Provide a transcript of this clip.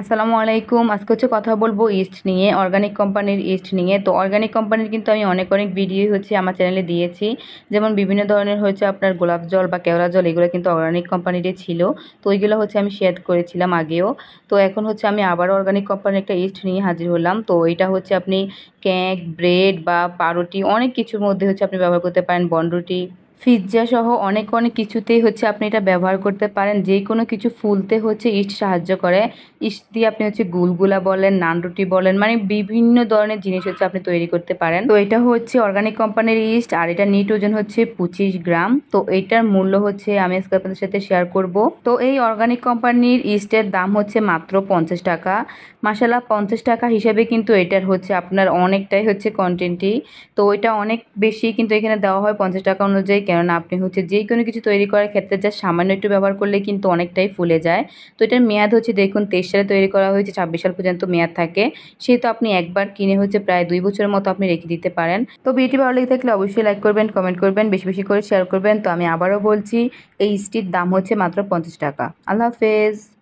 আসসালামু আলাইকুম আজকে হচ্ছে কথা বলবো ইস্ট নিয়ে অর্গানিক কোম্পানির ইস্ট নিয়ে তো অর্গানিক কোম্পানির কিন্তু আমি অনেক অনেক ভিডিও হচ্ছে আমার চ্যানেলে দিয়েছি যেমন বিভিন্ন ধরনের হচ্ছে আপনার গোলাপ জল বা কেওড়া জল এগুলো কিন্তু অর্গানিক কোম্পানিরই ছিল তো ওইগুলো হচ্ছে আমি শেয়ার করেছিলাম আগেও তো এখন হচ্ছে আমি আবার অর্গানিক কোম্পানির একটা ইস্ট নিয়ে হাজির হলাম তো এটা হচ্ছে আপনি কেক ব্রেড বা পাউরুটি অনেক কিছুর মধ্যে হচ্ছে আপনি ব্যবহার করতে পারেন বনরুটি পিৎজা সহ অনেক অনেক কিছুতেই হচ্ছে আপনি এটা ব্যবহার করতে পারেন যে কোনো কিছু ফুলতে হচ্ছে ইস্ট সাহায্য করে ইস্ট দিয়ে আপনি হচ্ছে গুলগুলা বলেন নানরুটি বলেন মানে বিভিন্ন ধরনের জিনিস হচ্ছে আপনি তৈরি করতে পারেন তো এটা হচ্ছে অর্গানিক কোম্পানির ইস্ট আর এটা নিট ওজন হচ্ছে পঁচিশ গ্রাম তো এটার মূল্য হচ্ছে আমি আজকে আপনাদের সাথে শেয়ার করব তো এই অর্গানিক কোম্পানির ইস্টের দাম হচ্ছে মাত্র পঞ্চাশ টাকা মাসালা পঞ্চাশ টাকা হিসাবে কিন্তু এটার হচ্ছে আপনার অনেকটাই হচ্ছে কন্টেন্টই তো এটা অনেক বেশি কিন্তু এখানে দেওয়া হয় পঞ্চাশ টাকা অনুযায়ী কেননা আপনি হচ্ছে যে কোনো কিছু তৈরি করার ক্ষেত্রে যা সামান্য একটু ব্যবহার করলে কিন্তু অনেকটাই ফুলে যায় তো এটার মেয়াদ হচ্ছে দেখুন তেইশ সালে তৈরি করা হয়েছে ছাব্বিশ সাল পর্যন্ত মেয়াদ থাকে তো আপনি একবার কিনে হচ্ছে প্রায় দুই বছরের মতো আপনি রেখে দিতে পারেন তো ভিডিওটি ভালো লেগে থাকলে অবশ্যই লাইক করবেন কমেন্ট করবেন বেশি বেশি করে শেয়ার করবেন তো আমি আবারও বলছি এই স্টির দাম হচ্ছে মাত্র পঞ্চাশ টাকা আল্লাহ হাফেজ